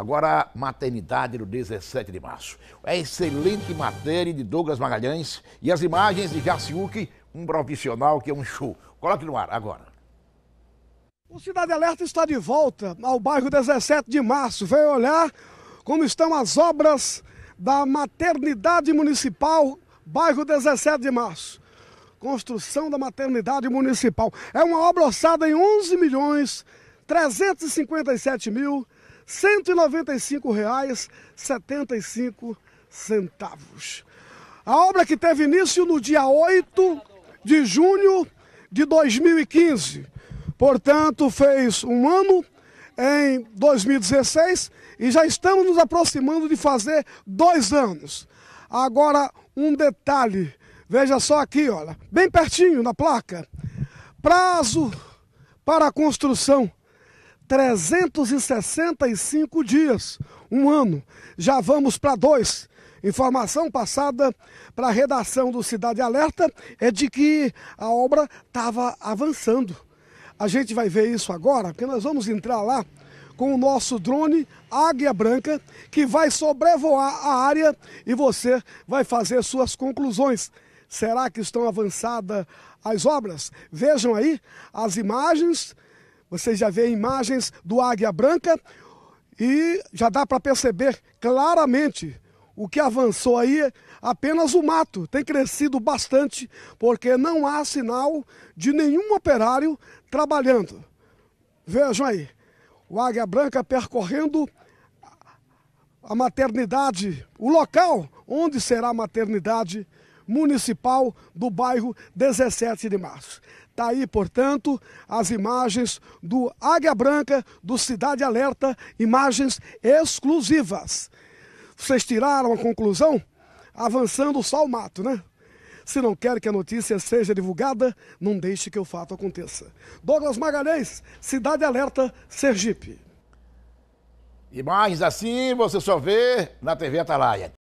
Agora, maternidade no 17 de março. É excelente matéria de Douglas Magalhães e as imagens de Jaciuque, um profissional que é um show. Coloque no ar agora. O Cidade Alerta está de volta ao bairro 17 de março. Vem olhar como estão as obras da maternidade municipal, bairro 17 de março. Construção da maternidade municipal. É uma obra orçada em 11 milhões 357 mil R$ 195,75. A obra que teve início no dia 8 de junho de 2015. Portanto, fez um ano em 2016 e já estamos nos aproximando de fazer dois anos. Agora, um detalhe. Veja só aqui, olha, bem pertinho na placa. Prazo para a construção 365 dias, um ano. Já vamos para dois. Informação passada para a redação do Cidade Alerta é de que a obra estava avançando. A gente vai ver isso agora, porque nós vamos entrar lá com o nosso drone Águia Branca, que vai sobrevoar a área e você vai fazer suas conclusões. Será que estão avançadas as obras? Vejam aí as imagens vocês já vê imagens do Águia Branca e já dá para perceber claramente o que avançou aí, apenas o mato tem crescido bastante, porque não há sinal de nenhum operário trabalhando. Vejam aí, o Águia Branca percorrendo a maternidade, o local onde será a maternidade municipal do bairro 17 de março. Está aí, portanto, as imagens do Águia Branca do Cidade Alerta, imagens exclusivas. Vocês tiraram a conclusão? Avançando só o mato, né? Se não quer que a notícia seja divulgada, não deixe que o fato aconteça. Douglas Magalhães, Cidade Alerta, Sergipe. Imagens assim você só vê na TV Atalaia.